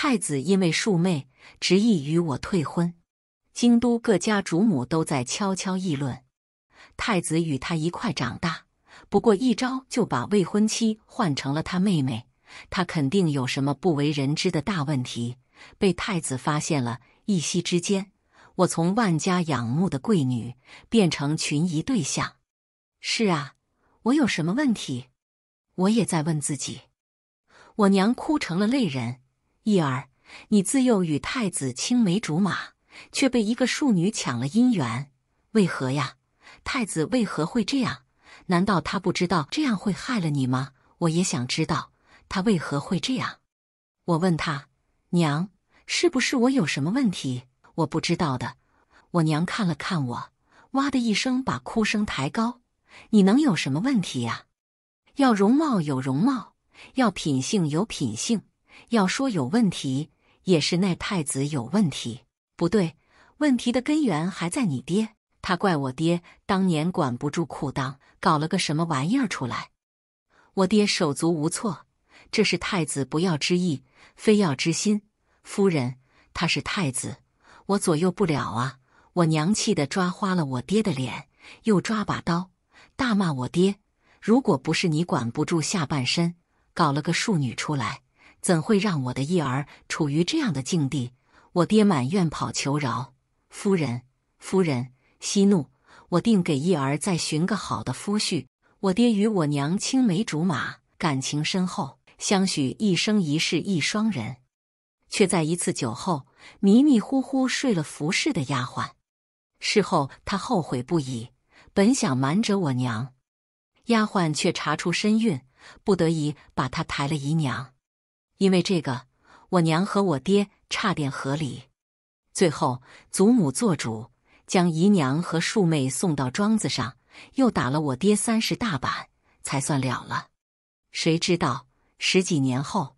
太子因为庶妹执意与我退婚，京都各家主母都在悄悄议论。太子与他一块长大，不过一朝就把未婚妻换成了他妹妹，他肯定有什么不为人知的大问题。被太子发现了，一夕之间，我从万家仰慕的贵女变成群疑对象。是啊，我有什么问题？我也在问自己。我娘哭成了泪人。意儿，你自幼与太子青梅竹马，却被一个庶女抢了姻缘，为何呀？太子为何会这样？难道他不知道这样会害了你吗？我也想知道他为何会这样。我问他：“娘，是不是我有什么问题？我不知道的。”我娘看了看我，哇的一声把哭声抬高：“你能有什么问题呀？要容貌有容貌，要品性有品性。”要说有问题，也是那太子有问题。不对，问题的根源还在你爹。他怪我爹当年管不住裤裆，搞了个什么玩意儿出来。我爹手足无措，这是太子不要之意，非要之心。夫人，他是太子，我左右不了啊。我娘气得抓花了我爹的脸，又抓把刀，大骂我爹：如果不是你管不住下半身，搞了个庶女出来。怎会让我的义儿处于这样的境地？我爹满院跑求饶，夫人，夫人息怒，我定给义儿再寻个好的夫婿。我爹与我娘青梅竹马，感情深厚，相许一生一世一双人，却在一次酒后迷迷糊糊睡了服侍的丫鬟。事后他后悔不已，本想瞒着我娘，丫鬟却查出身孕，不得已把他抬了姨娘。因为这个，我娘和我爹差点和离，最后祖母做主，将姨娘和庶妹送到庄子上，又打了我爹三十大板，才算了了。谁知道十几年后，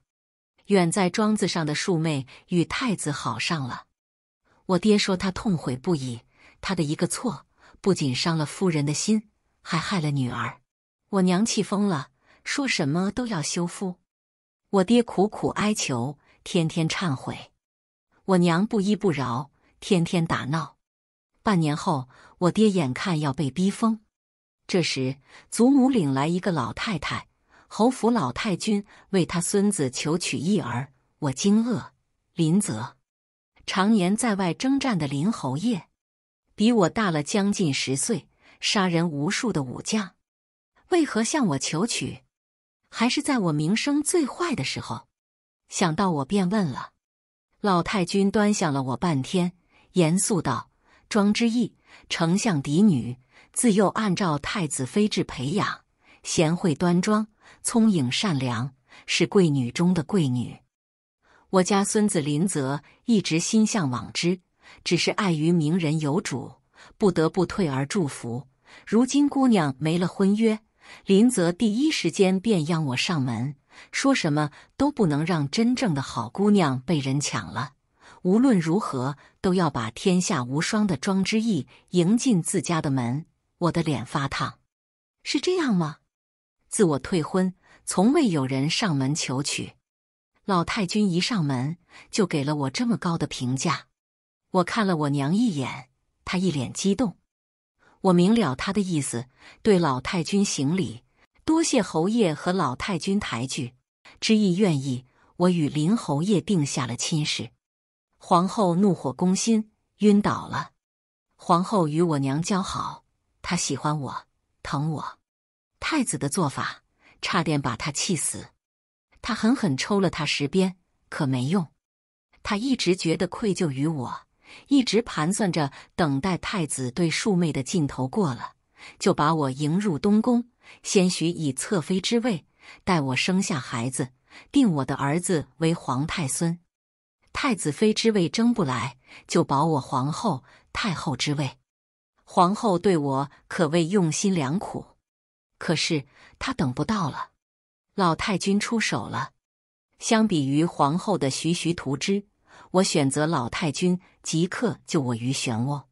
远在庄子上的庶妹与太子好上了。我爹说他痛悔不已，他的一个错不仅伤了夫人的心，还害了女儿。我娘气疯了，说什么都要休夫。我爹苦苦哀求，天天忏悔；我娘不依不饶，天天打闹。半年后，我爹眼看要被逼疯。这时，祖母领来一个老太太，侯府老太君为他孙子求娶一儿。我惊愕：林泽，常年在外征战的林侯爷，比我大了将近十岁，杀人无数的武将，为何向我求娶？还是在我名声最坏的时候，想到我便问了。老太君端详了我半天，严肃道：“庄之意，丞相嫡女，自幼按照太子妃制培养，贤惠端庄，聪颖善良，是贵女中的贵女。我家孙子林泽一直心向往之，只是碍于名人有主，不得不退而祝福。如今姑娘没了婚约。”林泽第一时间便央我上门，说什么都不能让真正的好姑娘被人抢了。无论如何，都要把天下无双的庄之意迎进自家的门。我的脸发烫，是这样吗？自我退婚，从未有人上门求娶。老太君一上门，就给了我这么高的评价。我看了我娘一眼，她一脸激动。我明了他的意思，对老太君行礼，多谢侯爷和老太君抬举，知意愿意我与林侯爷定下了亲事。皇后怒火攻心，晕倒了。皇后与我娘交好，她喜欢我，疼我。太子的做法差点把她气死，他狠狠抽了他十鞭，可没用。他一直觉得愧疚于我。一直盘算着，等待太子对庶妹的劲头过了，就把我迎入东宫，先许以侧妃之位，待我生下孩子，定我的儿子为皇太孙。太子妃之位争不来，就保我皇后、太后之位。皇后对我可谓用心良苦，可是她等不到了。老太君出手了。相比于皇后的徐徐图之。我选择老太君即刻救我于漩涡。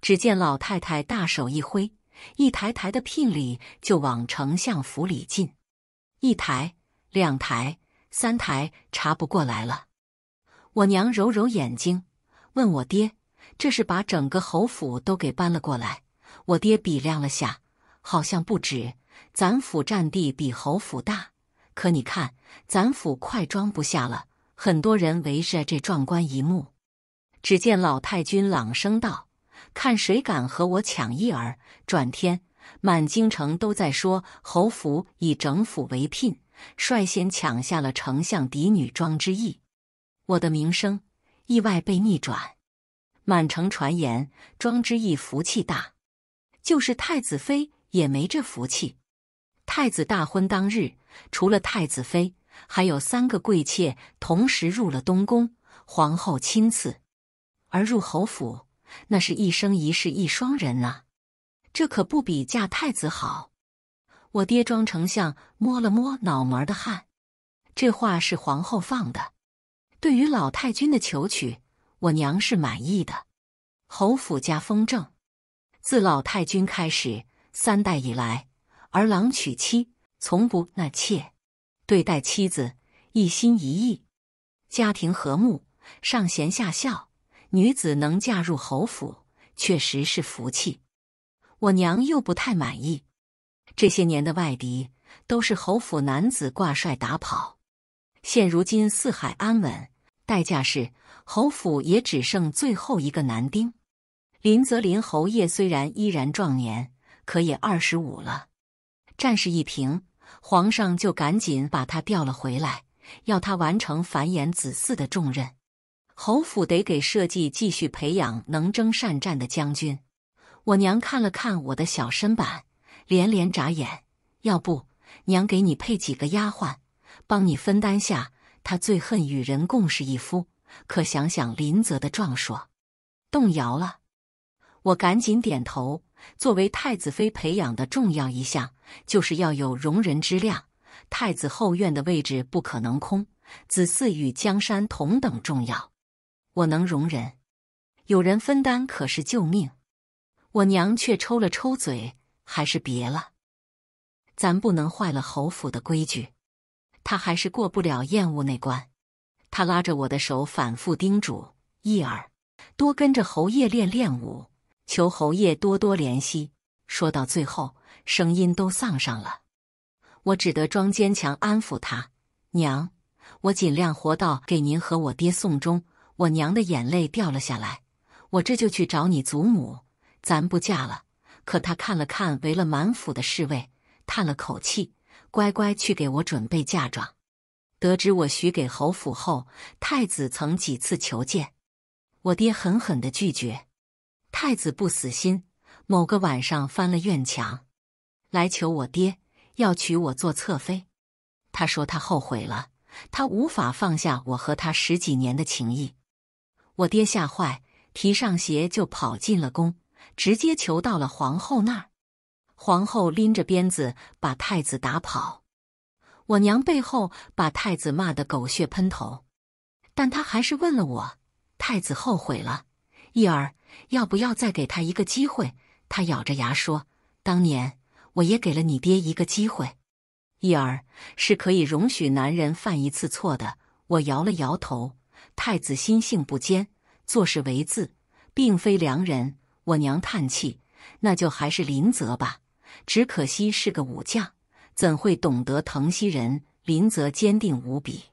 只见老太太大手一挥，一台台的聘礼就往丞相府里进，一台、两台、三台，查不过来了。我娘揉揉眼睛，问我爹：“这是把整个侯府都给搬了过来？”我爹比量了下，好像不止。咱府占地比侯府大，可你看，咱府快装不下了。很多人围着这壮观一幕，只见老太君朗声道：“看谁敢和我抢一儿！”转天，满京城都在说，侯府以整府为聘，率先抢下了丞相嫡女庄之毅。我的名声意外被逆转，满城传言庄之意福气大，就是太子妃也没这福气。太子大婚当日，除了太子妃。还有三个贵妾同时入了东宫，皇后亲赐；而入侯府，那是一生一世一双人呐，这可不比嫁太子好。我爹庄丞相摸了摸脑门的汗，这话是皇后放的。对于老太君的求娶，我娘是满意的。侯府家风正，自老太君开始三代以来，儿郎娶妻从不纳妾。对待妻子一心一意，家庭和睦，上贤下孝，女子能嫁入侯府，确实是福气。我娘又不太满意。这些年的外敌都是侯府男子挂帅打跑，现如今四海安稳，代价是侯府也只剩最后一个男丁。林泽林侯爷虽然依然壮年，可也二十五了，战事一平。皇上就赶紧把他调了回来，要他完成繁衍子嗣的重任。侯府得给社稷继续培养能征善战的将军。我娘看了看我的小身板，连连眨眼。要不，娘给你配几个丫鬟，帮你分担下。她最恨与人共侍一夫，可想想林泽的壮硕，动摇了。我赶紧点头。作为太子妃培养的重要一项。就是要有容人之量。太子后院的位置不可能空，子嗣与江山同等重要。我能容忍，有人分担，可是救命。我娘却抽了抽嘴，还是别了。咱不能坏了侯府的规矩。他还是过不了厌恶那关。他拉着我的手，反复叮嘱益儿：多跟着侯爷练练武，求侯爷多多怜惜。说到最后。声音都丧上了，我只得装坚强安抚他。娘，我尽量活到给您和我爹送终。我娘的眼泪掉了下来，我这就去找你祖母。咱不嫁了。可他看了看围了满府的侍卫，叹了口气，乖乖去给我准备嫁妆。得知我许给侯府后，太子曾几次求见，我爹狠狠的拒绝。太子不死心，某个晚上翻了院墙。来求我爹要娶我做侧妃，他说他后悔了，他无法放下我和他十几年的情谊。我爹吓坏，提上鞋就跑进了宫，直接求到了皇后那儿。皇后拎着鞭子把太子打跑，我娘背后把太子骂得狗血喷头，但他还是问了我：“太子后悔了，意儿要不要再给他一个机会？”他咬着牙说：“当年。”我也给了你爹一个机会，义儿是可以容许男人犯一次错的。我摇了摇头，太子心性不坚，做事为字，并非良人。我娘叹气，那就还是林泽吧。只可惜是个武将，怎会懂得疼惜人？林泽坚定无比。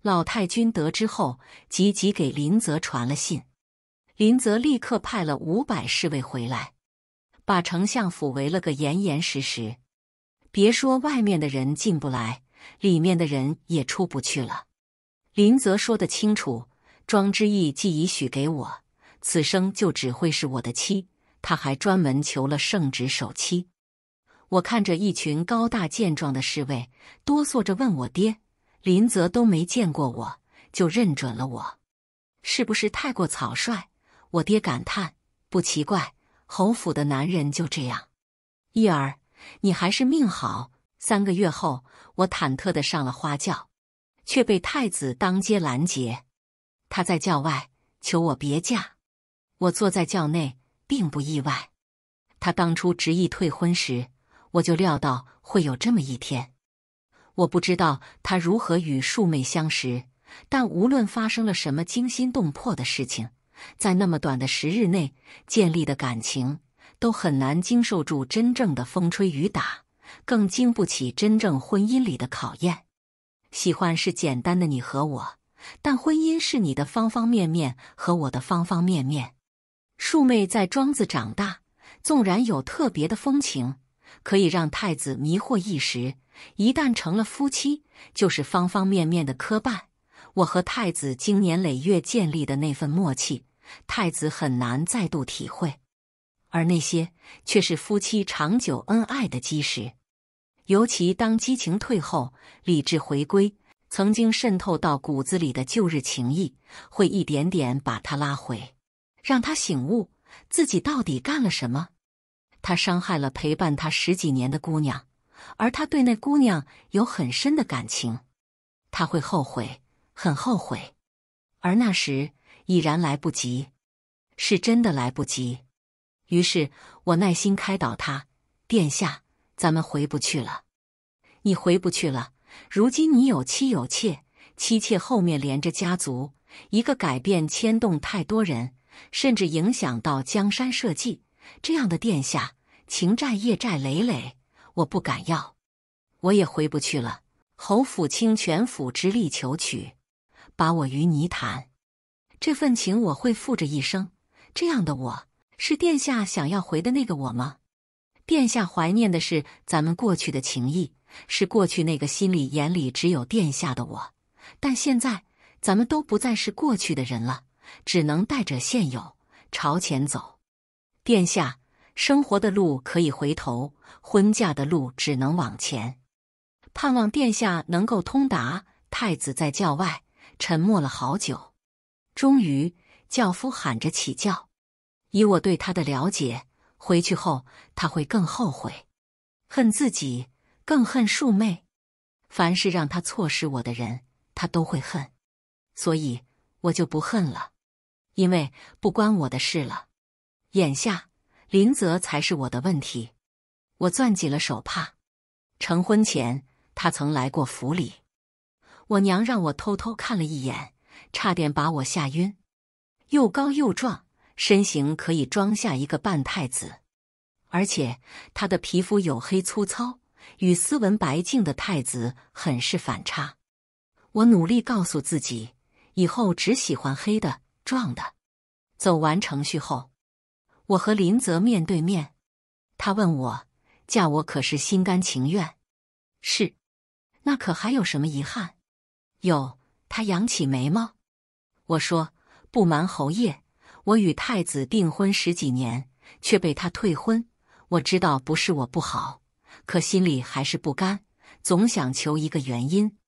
老太君得知后，急急给林泽传了信，林泽立刻派了五百侍卫回来。把丞相府围了个严严实实，别说外面的人进不来，里面的人也出不去了。林泽说得清楚，庄之意既已许给我，此生就只会是我的妻。他还专门求了圣旨守妻。我看着一群高大健壮的侍卫，哆嗦着问我爹：“林泽都没见过我，就认准了我，是不是太过草率？”我爹感叹：“不奇怪。”侯府的男人就这样，意儿，你还是命好。三个月后，我忐忑的上了花轿，却被太子当街拦截。他在轿外求我别嫁。我坐在轿内，并不意外。他当初执意退婚时，我就料到会有这么一天。我不知道他如何与庶妹相识，但无论发生了什么惊心动魄的事情。在那么短的十日内建立的感情，都很难经受住真正的风吹雨打，更经不起真正婚姻里的考验。喜欢是简单的你和我，但婚姻是你的方方面面和我的方方面面。庶妹在庄子长大，纵然有特别的风情，可以让太子迷惑一时，一旦成了夫妻，就是方方面面的磕绊。我和太子经年累月建立的那份默契，太子很难再度体会，而那些却是夫妻长久恩爱的基石。尤其当激情退后，理智回归，曾经渗透到骨子里的旧日情谊，会一点点把他拉回，让他醒悟自己到底干了什么。他伤害了陪伴他十几年的姑娘，而他对那姑娘有很深的感情，他会后悔。很后悔，而那时已然来不及，是真的来不及。于是，我耐心开导他：“殿下，咱们回不去了。你回不去了。如今你有妻有妾，妻妾后面连着家族，一个改变牵动太多人，甚至影响到江山社稷。这样的殿下，情债、业债累累，我不敢要，我也回不去了。侯府倾全府之力求娶。”把我与泥潭，这份情我会付着一生。这样的我是殿下想要回的那个我吗？殿下怀念的是咱们过去的情谊，是过去那个心里眼里只有殿下的我。但现在咱们都不再是过去的人了，只能带着现有朝前走。殿下生活的路可以回头，婚嫁的路只能往前。盼望殿下能够通达。太子在教外。沉默了好久，终于轿夫喊着起轿。以我对他的了解，回去后他会更后悔，恨自己，更恨庶妹。凡是让他错失我的人，他都会恨。所以，我就不恨了，因为不关我的事了。眼下，林泽才是我的问题。我攥紧了手帕。成婚前，他曾来过府里。我娘让我偷偷看了一眼，差点把我吓晕。又高又壮，身形可以装下一个半太子，而且他的皮肤黝黑粗糙，与斯文白净的太子很是反差。我努力告诉自己，以后只喜欢黑的、壮的。走完程序后，我和林泽面对面，他问我嫁我可是心甘情愿？是，那可还有什么遗憾？哟，他扬起眉毛，我说：“不瞒侯爷，我与太子订婚十几年，却被他退婚。我知道不是我不好，可心里还是不甘，总想求一个原因。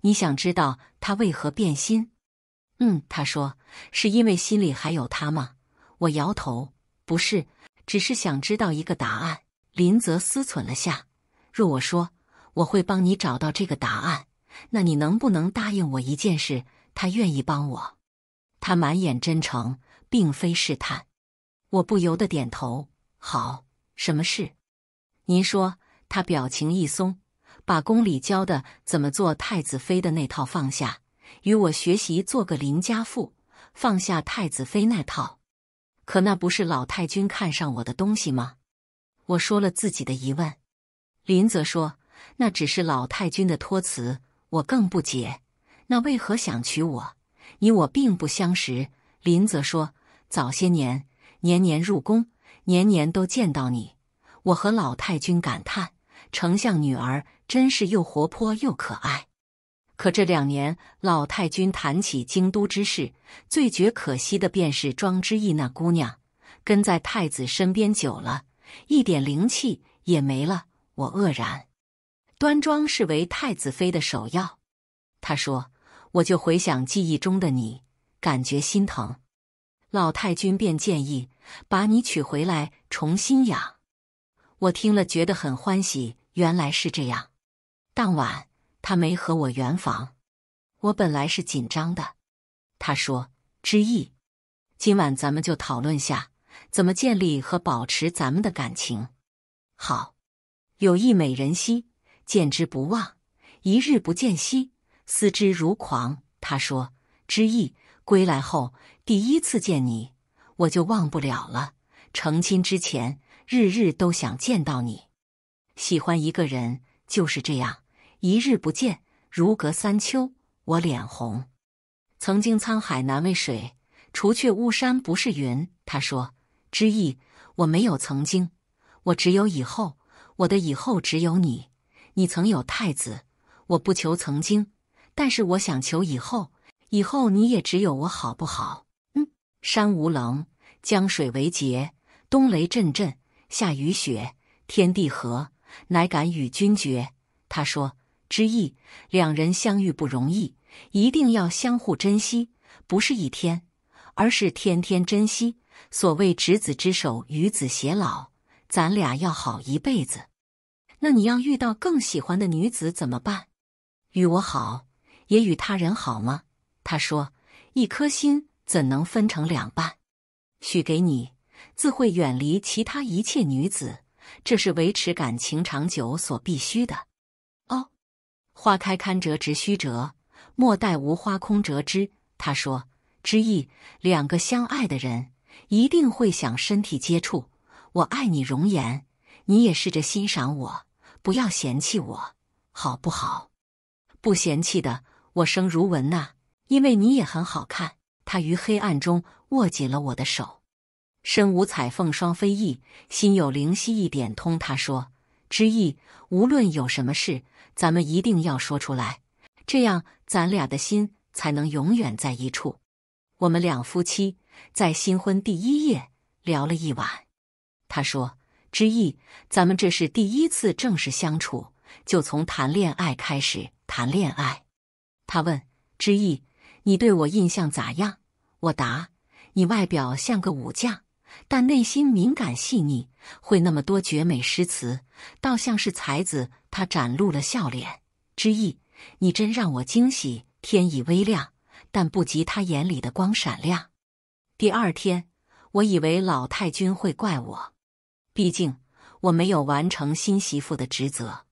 你想知道他为何变心？”嗯，他说：“是因为心里还有他吗？”我摇头：“不是，只是想知道一个答案。”林泽思忖了下：“若我说，我会帮你找到这个答案。”那你能不能答应我一件事？他愿意帮我。他满眼真诚，并非试探。我不由得点头。好，什么事？您说。他表情一松，把宫里教的怎么做太子妃的那套放下，与我学习做个林家妇，放下太子妃那套。可那不是老太君看上我的东西吗？我说了自己的疑问。林则说：“那只是老太君的托词。”我更不解，那为何想娶我？你我并不相识。林则说，早些年年年入宫，年年都见到你。我和老太君感叹，丞相女儿真是又活泼又可爱。可这两年，老太君谈起京都之事，最觉可惜的便是庄之意那姑娘，跟在太子身边久了，一点灵气也没了。我愕然。端庄是为太子妃的首要，他说：“我就回想记忆中的你，感觉心疼。”老太君便建议把你娶回来重新养。我听了觉得很欢喜，原来是这样。当晚他没和我圆房，我本来是紧张的。他说：“之意，今晚咱们就讨论下怎么建立和保持咱们的感情。”好，有意美人兮。见之不忘，一日不见兮，思之如狂。他说：“之意，归来后第一次见你，我就忘不了了。成亲之前，日日都想见到你。喜欢一个人就是这样，一日不见，如隔三秋。”我脸红。曾经沧海难为水，除却巫山不是云。他说：“之意，我没有曾经，我只有以后。我的以后只有你。”你曾有太子，我不求曾经，但是我想求以后。以后你也只有我，好不好？嗯。山无棱，江水为竭，冬雷阵阵，夏雨雪，天地合，乃敢与君绝。他说之意，两人相遇不容易，一定要相互珍惜，不是一天，而是天天珍惜。所谓执子之手，与子偕老，咱俩要好一辈子。那你要遇到更喜欢的女子怎么办？与我好，也与他人好吗？他说：一颗心怎能分成两半？许给你，自会远离其他一切女子，这是维持感情长久所必须的。哦，花开堪折直须折，莫待无花空折枝。他说之意：两个相爱的人一定会想身体接触。我爱你容颜，你也试着欣赏我。不要嫌弃我，好不好？不嫌弃的，我生如文呐，因为你也很好看。他于黑暗中握紧了我的手，身无彩凤双飞翼，心有灵犀一点通。他说之意，无论有什么事，咱们一定要说出来，这样咱俩的心才能永远在一处。我们两夫妻在新婚第一夜聊了一晚，他说。之意，咱们这是第一次正式相处，就从谈恋爱开始谈恋爱。他问之意，你对我印象咋样？我答，你外表像个武将，但内心敏感细腻，会那么多绝美诗词，倒像是才子。他展露了笑脸。之意，你真让我惊喜。天已微亮，但不及他眼里的光闪亮。第二天，我以为老太君会怪我。毕竟我没有完成新媳妇的职责。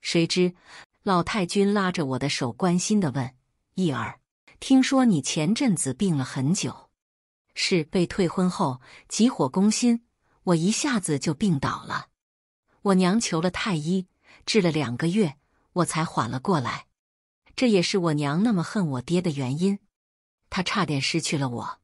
谁知老太君拉着我的手，关心的问：“义儿，听说你前阵子病了很久，是被退婚后急火攻心，我一下子就病倒了。我娘求了太医，治了两个月，我才缓了过来。这也是我娘那么恨我爹的原因，他差点失去了我。”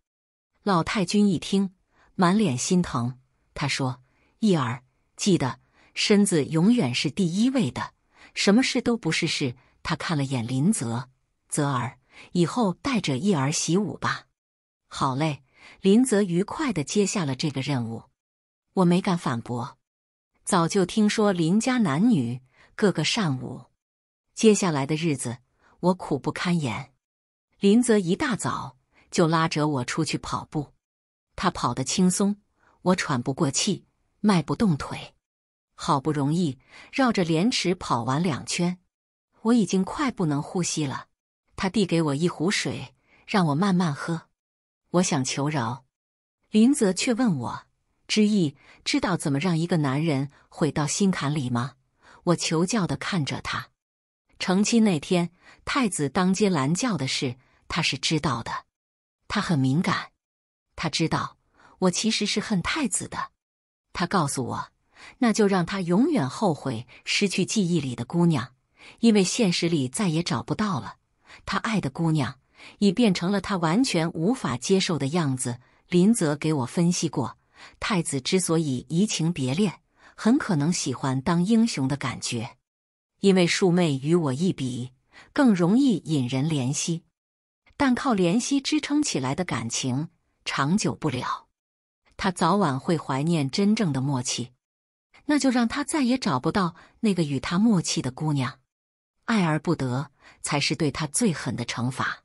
老太君一听，满脸心疼，他说。意儿，记得，身子永远是第一位的，什么事都不是事。他看了眼林泽，泽儿，以后带着益儿习武吧。好嘞，林泽愉快地接下了这个任务。我没敢反驳，早就听说林家男女个个善武。接下来的日子，我苦不堪言。林泽一大早就拉着我出去跑步，他跑得轻松，我喘不过气。迈不动腿，好不容易绕着莲池跑完两圈，我已经快不能呼吸了。他递给我一壶水，让我慢慢喝。我想求饶，林泽却问我知意，知道怎么让一个男人毁到心坎里吗？我求教的看着他。成亲那天，太子当街拦轿的事，他是知道的。他很敏感，他知道我其实是恨太子的。他告诉我，那就让他永远后悔失去记忆里的姑娘，因为现实里再也找不到了。他爱的姑娘已变成了他完全无法接受的样子。林泽给我分析过，太子之所以移情别恋，很可能喜欢当英雄的感觉，因为庶妹与我一比，更容易引人怜惜，但靠怜惜支撑起来的感情长久不了。他早晚会怀念真正的默契，那就让他再也找不到那个与他默契的姑娘，爱而不得才是对他最狠的惩罚。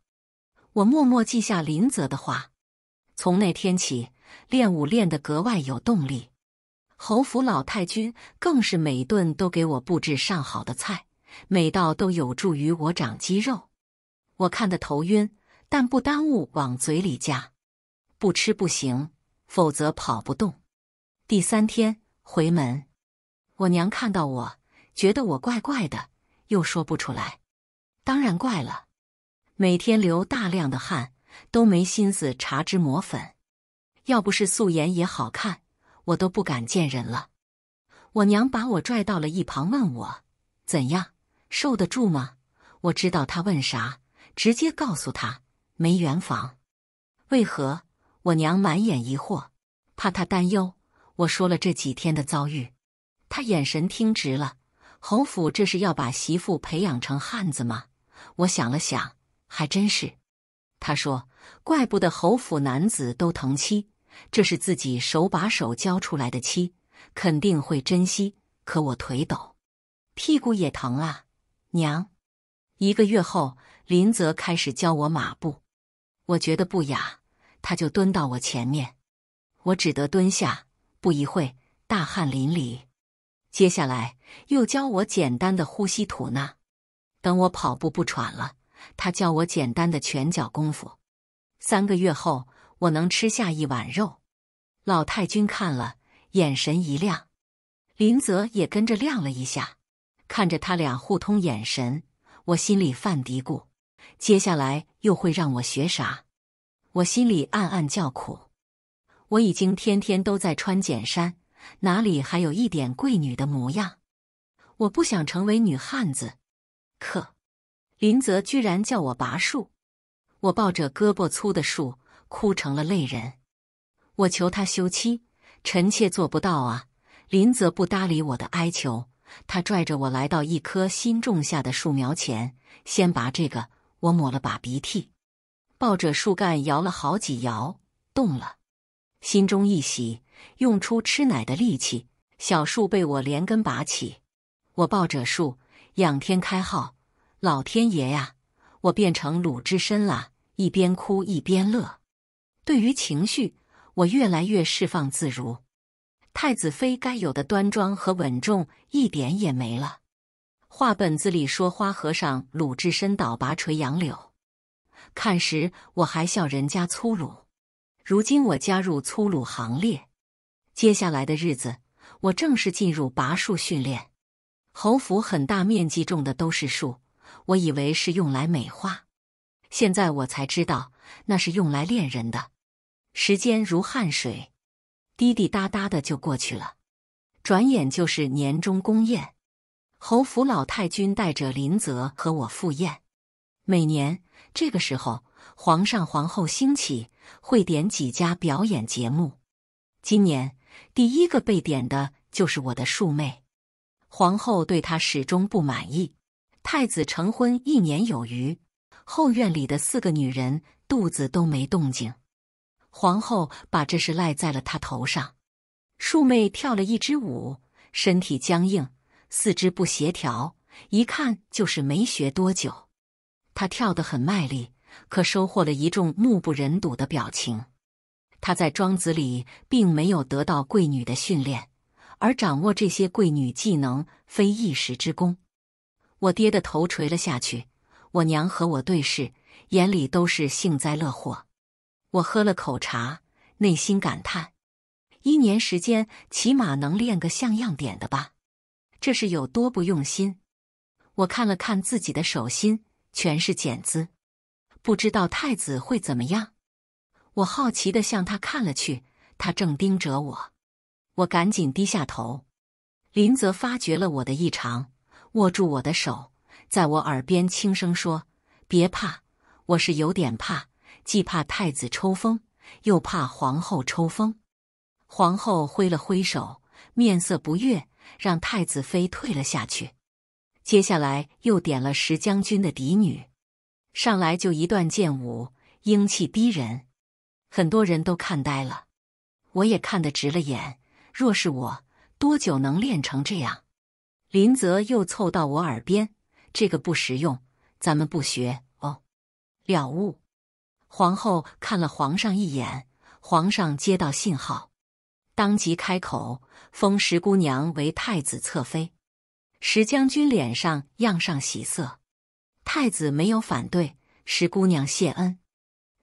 我默默记下林泽的话。从那天起，练武练得格外有动力。侯府老太君更是每顿都给我布置上好的菜，每道都有助于我长肌肉。我看得头晕，但不耽误往嘴里夹，不吃不行。否则跑不动。第三天回门，我娘看到我，觉得我怪怪的，又说不出来。当然怪了，每天流大量的汗，都没心思搽脂抹粉。要不是素颜也好看，我都不敢见人了。我娘把我拽到了一旁，问我怎样受得住吗？我知道她问啥，直接告诉她没圆房。为何？我娘满眼疑惑，怕他担忧，我说了这几天的遭遇，他眼神听直了。侯府这是要把媳妇培养成汉子吗？我想了想，还真是。他说：“怪不得侯府男子都疼妻，这是自己手把手教出来的妻，肯定会珍惜。”可我腿抖，屁股也疼啊，娘。一个月后，林泽开始教我马步，我觉得不雅。他就蹲到我前面，我只得蹲下。不一会，大汗淋漓。接下来又教我简单的呼吸吐纳。等我跑步不喘了，他教我简单的拳脚功夫。三个月后，我能吃下一碗肉。老太君看了，眼神一亮。林泽也跟着亮了一下。看着他俩互通眼神，我心里犯嘀咕：接下来又会让我学啥？我心里暗暗叫苦，我已经天天都在穿简衫，哪里还有一点贵女的模样？我不想成为女汉子，可林泽居然叫我拔树，我抱着胳膊粗的树，哭成了泪人。我求他休妻，臣妾做不到啊！林泽不搭理我的哀求，他拽着我来到一棵新种下的树苗前，先拔这个。我抹了把鼻涕。抱着树干摇了好几摇，动了，心中一喜，用出吃奶的力气，小树被我连根拔起。我抱着树，仰天开号：“老天爷呀，我变成鲁智深了！”一边哭一边乐。对于情绪，我越来越释放自如。太子妃该有的端庄和稳重一点也没了。话本子里说，花和尚鲁智深倒拔垂杨柳。看时我还笑人家粗鲁，如今我加入粗鲁行列。接下来的日子，我正式进入拔树训练。侯府很大面积种的都是树，我以为是用来美化，现在我才知道那是用来练人的。时间如汗水，滴滴答答的就过去了，转眼就是年终宫宴。侯府老太君带着林泽和我赴宴，每年。这个时候，皇上、皇后兴起会点几家表演节目。今年第一个被点的就是我的庶妹。皇后对她始终不满意。太子成婚一年有余，后院里的四个女人肚子都没动静。皇后把这事赖在了她头上。庶妹跳了一支舞，身体僵硬，四肢不协调，一看就是没学多久。他跳得很卖力，可收获了一众目不忍睹的表情。他在庄子里并没有得到贵女的训练，而掌握这些贵女技能非一时之功。我爹的头垂了下去，我娘和我对视，眼里都是幸灾乐祸。我喝了口茶，内心感叹：一年时间起码能练个像样点的吧？这是有多不用心？我看了看自己的手心。全是茧子，不知道太子会怎么样。我好奇的向他看了去，他正盯着我，我赶紧低下头。林泽发觉了我的异常，握住我的手，在我耳边轻声说：“别怕，我是有点怕，既怕太子抽风，又怕皇后抽风。”皇后挥了挥手，面色不悦，让太子妃退了下去。接下来又点了石将军的嫡女，上来就一段剑舞，英气逼人，很多人都看呆了，我也看得直了眼。若是我，多久能练成这样？林泽又凑到我耳边：“这个不实用，咱们不学哦。”了悟，皇后看了皇上一眼，皇上接到信号，当即开口封石姑娘为太子侧妃。石将军脸上漾上喜色，太子没有反对。石姑娘谢恩，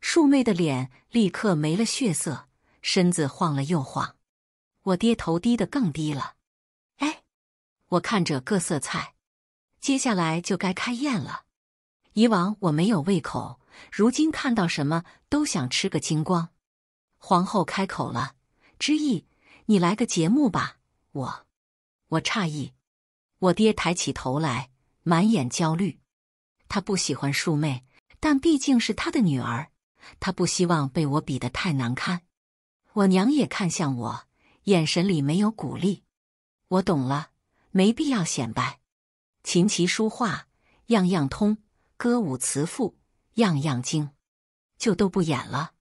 庶妹的脸立刻没了血色，身子晃了又晃。我爹头低得更低了。哎，我看着各色菜，接下来就该开宴了。以往我没有胃口，如今看到什么都想吃个精光。皇后开口了：“知意，你来个节目吧。”我，我诧异。我爹抬起头来，满眼焦虑。他不喜欢庶妹，但毕竟是他的女儿，他不希望被我比得太难堪。我娘也看向我，眼神里没有鼓励。我懂了，没必要显摆。琴棋书画样样通，歌舞词赋样样精，就都不演了。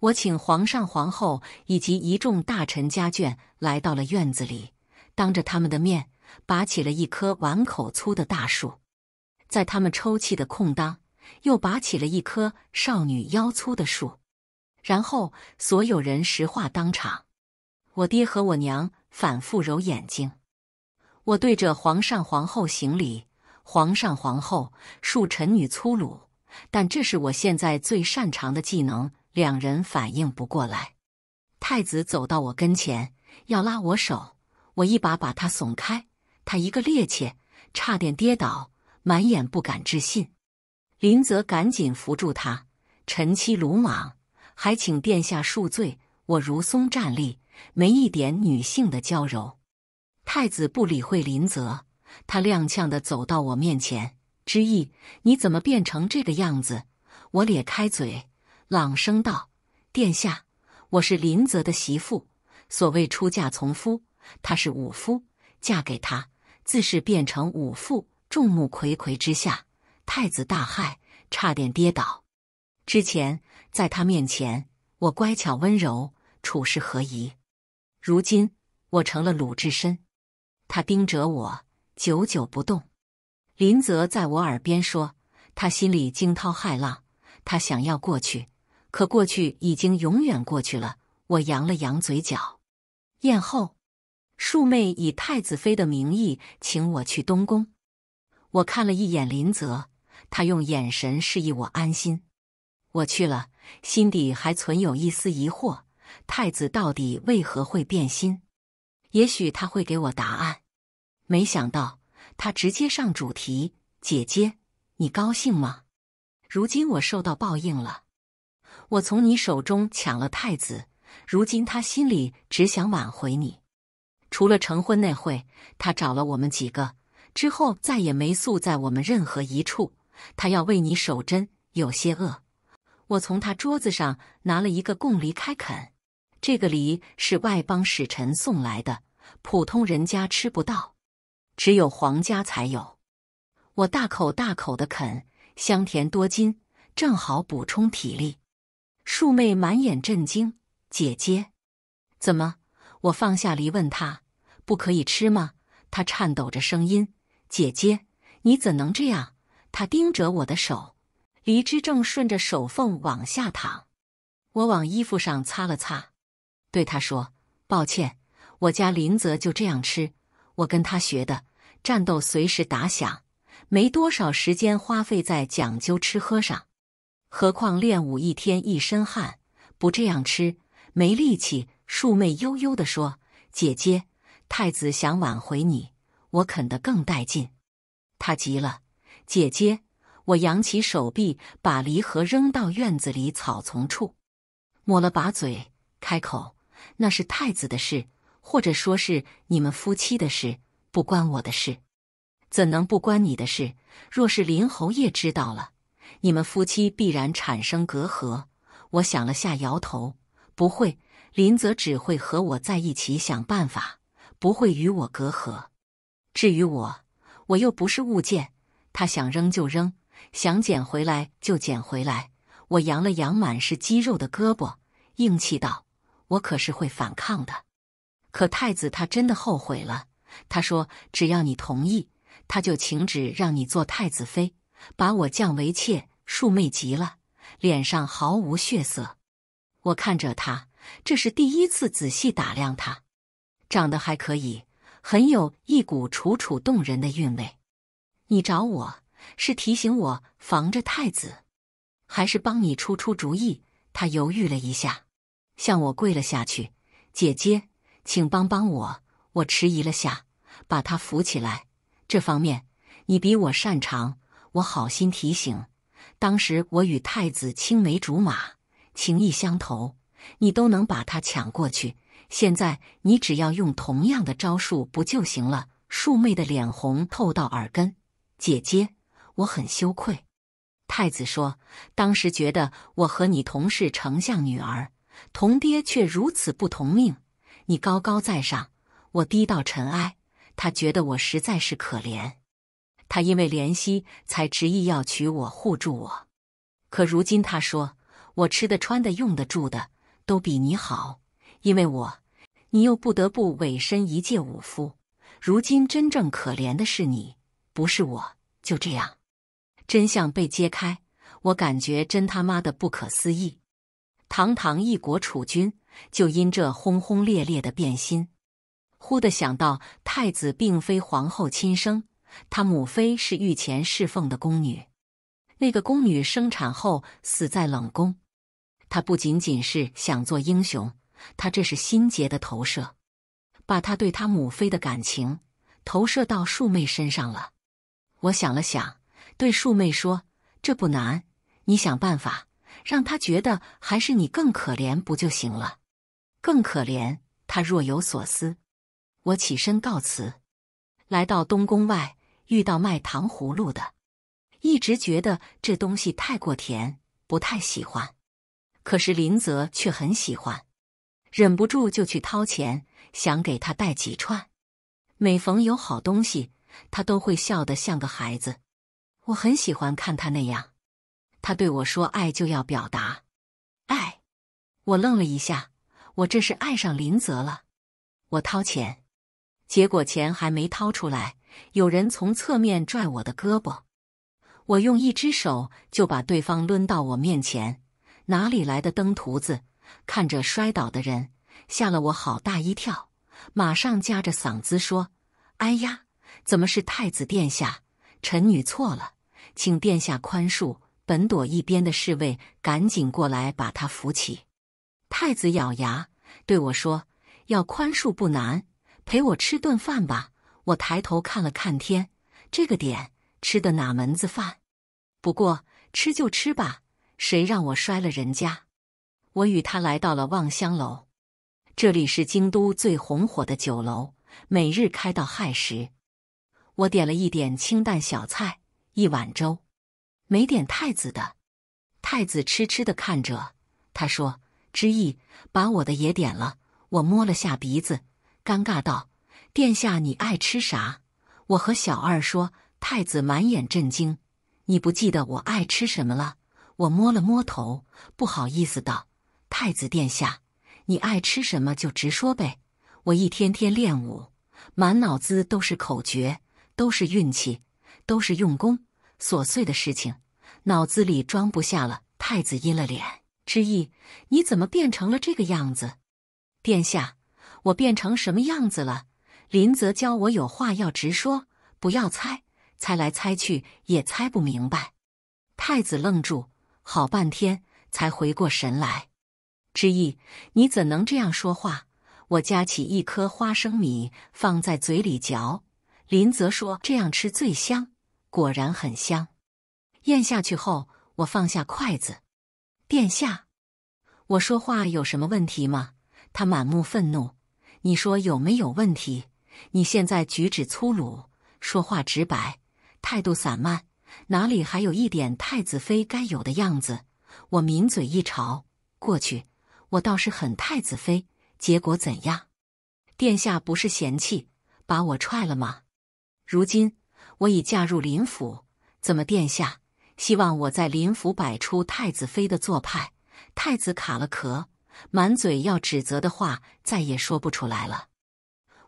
我请皇上、皇后以及一众大臣家眷来到了院子里，当着他们的面。拔起了一棵碗口粗的大树，在他们抽泣的空当，又拔起了一棵少女腰粗的树，然后所有人石化当场。我爹和我娘反复揉眼睛，我对着皇上皇后行礼。皇上皇后恕臣女粗鲁，但这是我现在最擅长的技能。两人反应不过来，太子走到我跟前要拉我手，我一把把他松开。他一个趔趄，差点跌倒，满眼不敢置信。林泽赶紧扶住他。臣妻鲁莽，还请殿下恕罪。我如松站立，没一点女性的娇柔。太子不理会林泽，他踉跄的走到我面前，之意你怎么变成这个样子？我咧开嘴，朗声道：“殿下，我是林泽的媳妇。所谓出嫁从夫，她是武夫，嫁给他。”自是变成武妇，众目睽睽之下，太子大骇，差点跌倒。之前在他面前，我乖巧温柔，处事和宜？如今我成了鲁智深，他盯着我，久久不动。林泽在我耳边说：“他心里惊涛骇浪，他想要过去，可过去已经永远过去了。”我扬了扬嘴角，咽后。庶妹以太子妃的名义请我去东宫，我看了一眼林泽，他用眼神示意我安心。我去了，心底还存有一丝疑惑：太子到底为何会变心？也许他会给我答案。没想到他直接上主题：“姐姐，你高兴吗？如今我受到报应了，我从你手中抢了太子，如今他心里只想挽回你。”除了成婚那会，他找了我们几个之后，再也没宿在我们任何一处。他要为你守贞，有些饿。我从他桌子上拿了一个贡梨开啃，这个梨是外邦使臣送来的，普通人家吃不到，只有皇家才有。我大口大口的啃，香甜多汁，正好补充体力。树妹满眼震惊：“姐姐，怎么？”我放下梨，问他。不可以吃吗？他颤抖着声音：“姐姐，你怎能这样？”他盯着我的手，梨汁正顺着手缝往下淌。我往衣服上擦了擦，对他说：“抱歉，我家林泽就这样吃，我跟他学的。战斗随时打响，没多少时间花费在讲究吃喝上。何况练武一天一身汗，不这样吃没力气。”庶妹悠悠地说：“姐姐。”太子想挽回你，我啃得更带劲。他急了，姐姐，我扬起手臂，把梨核扔到院子里草丛处，抹了把嘴，开口：“那是太子的事，或者说是你们夫妻的事，不关我的事。怎能不关你的事？若是林侯爷知道了，你们夫妻必然产生隔阂。”我想了下，摇头：“不会，林泽只会和我在一起想办法。”不会与我隔阂。至于我，我又不是物件，他想扔就扔，想捡回来就捡回来。我扬了扬满是肌肉的胳膊，硬气道：“我可是会反抗的。”可太子他真的后悔了。他说：“只要你同意，他就请旨让你做太子妃，把我降为妾。”庶妹急了，脸上毫无血色。我看着他，这是第一次仔细打量他。长得还可以，很有一股楚楚动人的韵味。你找我是提醒我防着太子，还是帮你出出主意？他犹豫了一下，向我跪了下去：“姐姐，请帮帮我。”我迟疑了下，把他扶起来。这方面你比我擅长。我好心提醒，当时我与太子青梅竹马，情意相投，你都能把他抢过去。现在你只要用同样的招数不就行了？庶妹的脸红透到耳根，姐姐，我很羞愧。太子说，当时觉得我和你同是丞相女儿，同爹却如此不同命，你高高在上，我低到尘埃。他觉得我实在是可怜，他因为怜惜才执意要娶我，护住我。可如今他说，我吃的、穿的、用的、住的都比你好，因为我。你又不得不委身一介武夫，如今真正可怜的是你，不是我就这样。真相被揭开，我感觉真他妈的不可思议！堂堂一国储君，就因这轰轰烈烈的变心。忽的想到，太子并非皇后亲生，他母妃是御前侍奉的宫女，那个宫女生产后死在冷宫。他不仅仅是想做英雄。他这是心结的投射，把他对他母妃的感情投射到庶妹身上了。我想了想，对庶妹说：“这不难，你想办法让他觉得还是你更可怜不就行了？”更可怜。他若有所思。我起身告辞，来到东宫外，遇到卖糖葫芦的。一直觉得这东西太过甜，不太喜欢。可是林泽却很喜欢。忍不住就去掏钱，想给他带几串。每逢有好东西，他都会笑得像个孩子。我很喜欢看他那样。他对我说：“爱就要表达。”爱。我愣了一下，我这是爱上林泽了。我掏钱，结果钱还没掏出来，有人从侧面拽我的胳膊。我用一只手就把对方抡到我面前。哪里来的登徒子？看着摔倒的人，吓了我好大一跳，马上夹着嗓子说：“哎呀，怎么是太子殿下？臣女错了，请殿下宽恕。”本朵一边的侍卫赶紧过来把他扶起。太子咬牙对我说：“要宽恕不难，陪我吃顿饭吧。”我抬头看了看天，这个点吃的哪门子饭？不过吃就吃吧，谁让我摔了人家？我与他来到了望乡楼，这里是京都最红火的酒楼，每日开到亥时。我点了一点清淡小菜，一碗粥，没点太子的。太子痴痴的看着，他说：“之意，把我的也点了。”我摸了下鼻子，尴尬道：“殿下，你爱吃啥？”我和小二说，太子满眼震惊：“你不记得我爱吃什么了？”我摸了摸头，不好意思道。太子殿下，你爱吃什么就直说呗。我一天天练武，满脑子都是口诀，都是运气，都是用功，琐碎的事情脑子里装不下了。太子阴了脸，之意你怎么变成了这个样子？殿下，我变成什么样子了？林泽教我有话要直说，不要猜，猜来猜去也猜不明白。太子愣住，好半天才回过神来。之意，你怎能这样说话？我夹起一颗花生米放在嘴里嚼。林泽说：“这样吃最香。”果然很香。咽下去后，我放下筷子。殿下，我说话有什么问题吗？他满目愤怒。你说有没有问题？你现在举止粗鲁，说话直白，态度散漫，哪里还有一点太子妃该有的样子？我抿嘴一嘲，过去。我倒是很太子妃，结果怎样？殿下不是嫌弃把我踹了吗？如今我已嫁入林府，怎么殿下希望我在林府摆出太子妃的做派？太子卡了壳，满嘴要指责的话再也说不出来了。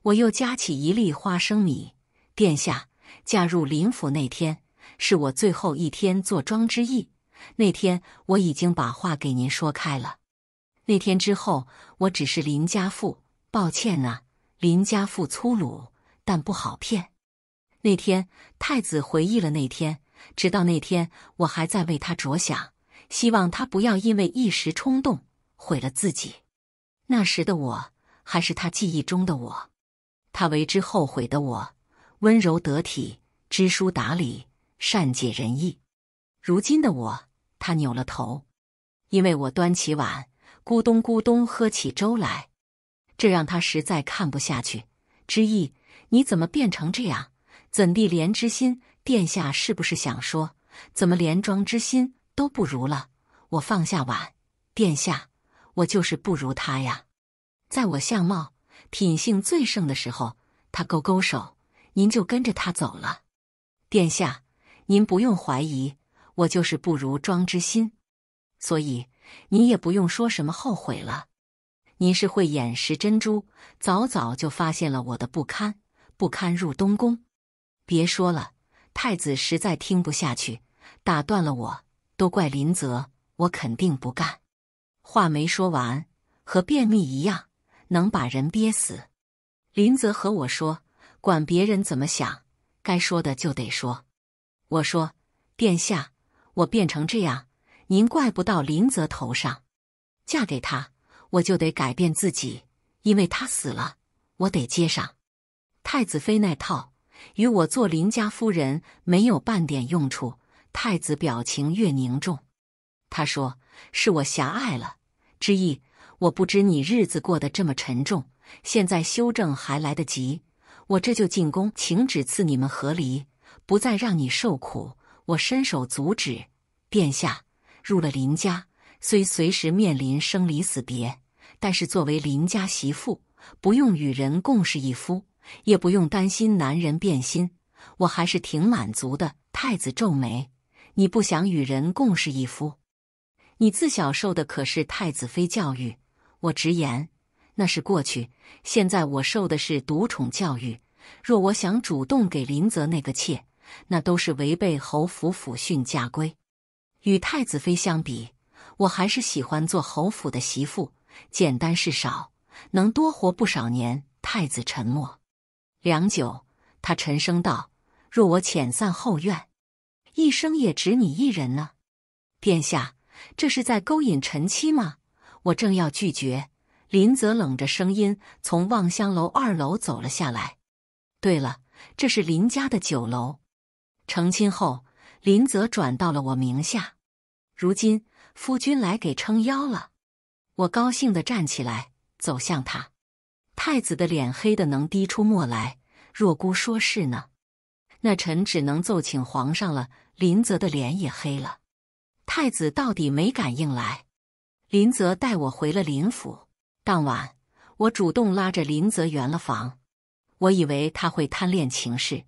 我又夹起一粒花生米。殿下嫁入林府那天是我最后一天做庄之意，那天我已经把话给您说开了。那天之后，我只是林家富。抱歉啊，林家富粗鲁，但不好骗。那天，太子回忆了那天，直到那天，我还在为他着想，希望他不要因为一时冲动毁了自己。那时的我，还是他记忆中的我，他为之后悔的我，温柔得体，知书达理，善解人意。如今的我，他扭了头，因为我端起碗。咕咚咕咚喝起粥来，这让他实在看不下去。知意，你怎么变成这样？怎地连之心殿下是不是想说，怎么连庄之心都不如了？我放下碗，殿下，我就是不如他呀。在我相貌品性最盛的时候，他勾勾手，您就跟着他走了。殿下，您不用怀疑，我就是不如庄之心，所以。你也不用说什么后悔了，你是慧眼识珍珠，早早就发现了我的不堪，不堪入东宫。别说了，太子实在听不下去，打断了我。都怪林泽，我肯定不干。话没说完，和便秘一样，能把人憋死。林泽和我说，管别人怎么想，该说的就得说。我说，殿下，我变成这样。您怪不到林泽头上，嫁给他我就得改变自己，因为他死了，我得接上太子妃那套，与我做林家夫人没有半点用处。太子表情越凝重，他说：“是我狭隘了，之意我不知你日子过得这么沉重，现在修正还来得及。我这就进宫，请旨赐你们和离，不再让你受苦。”我伸手阻止，殿下。入了林家，虽随时面临生离死别，但是作为林家媳妇，不用与人共侍一夫，也不用担心男人变心，我还是挺满足的。太子皱眉：“你不想与人共侍一夫？你自小受的可是太子妃教育？我直言，那是过去。现在我受的是独宠教育。若我想主动给林泽那个妾，那都是违背侯府府训家规。”与太子妃相比，我还是喜欢做侯府的媳妇，简单事少，能多活不少年。太子沉默，良久，他沉声道：“若我遣散后院，一生也只你一人呢？”殿下，这是在勾引臣妻吗？我正要拒绝，林泽冷着声音从望香楼二楼走了下来。对了，这是林家的酒楼。成亲后，林泽转到了我名下。如今夫君来给撑腰了，我高兴地站起来走向他。太子的脸黑的能滴出墨来。若姑说是呢，那臣只能奏请皇上了。林泽的脸也黑了。太子到底没敢应来。林泽带我回了林府。当晚，我主动拉着林泽圆了房。我以为他会贪恋情事，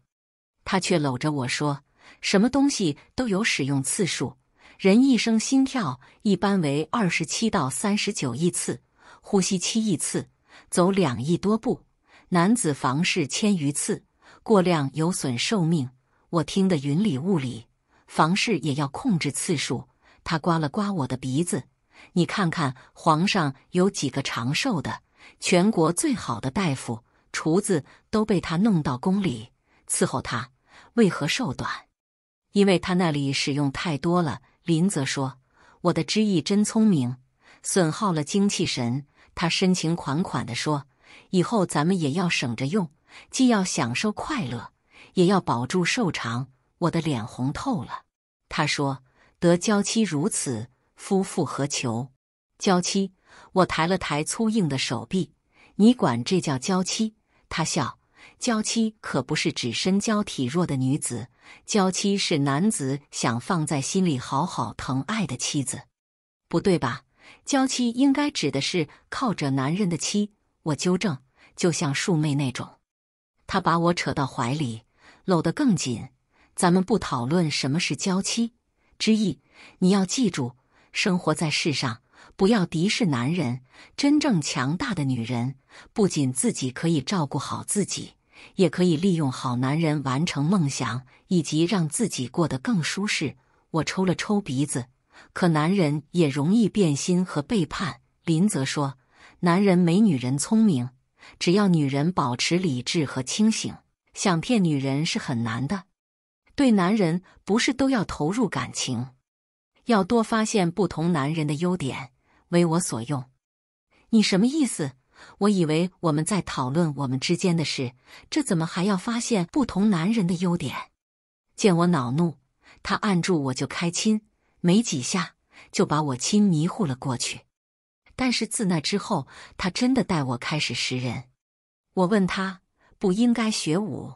他却搂着我说：“什么东西都有使用次数。”人一生心跳一般为二十七到三十九亿次，呼吸七亿次，走两亿多步，男子房事千余次，过量有损寿命。我听得云里雾里，房事也要控制次数。他刮了刮我的鼻子，你看看皇上有几个长寿的？全国最好的大夫、厨子都被他弄到宫里伺候他，为何寿短？因为他那里使用太多了。林则说：“我的知意真聪明，损耗了精气神。”他深情款款地说：“以后咱们也要省着用，既要享受快乐，也要保住寿长。”我的脸红透了。他说：“得娇妻如此，夫复何求？”娇妻，我抬了抬粗硬的手臂，你管这叫娇妻？他笑。娇妻可不是指身娇体弱的女子，娇妻是男子想放在心里好好疼爱的妻子，不对吧？娇妻应该指的是靠着男人的妻。我纠正，就像树妹那种，他把我扯到怀里，搂得更紧。咱们不讨论什么是娇妻之意，你要记住，生活在世上，不要敌视男人。真正强大的女人，不仅自己可以照顾好自己。也可以利用好男人完成梦想，以及让自己过得更舒适。我抽了抽鼻子，可男人也容易变心和背叛。林泽说：“男人没女人聪明，只要女人保持理智和清醒，想骗女人是很难的。对男人不是都要投入感情，要多发现不同男人的优点，为我所用。”你什么意思？我以为我们在讨论我们之间的事，这怎么还要发现不同男人的优点？见我恼怒，他按住我就开亲，没几下就把我亲迷糊了过去。但是自那之后，他真的带我开始识人。我问他，不应该学武，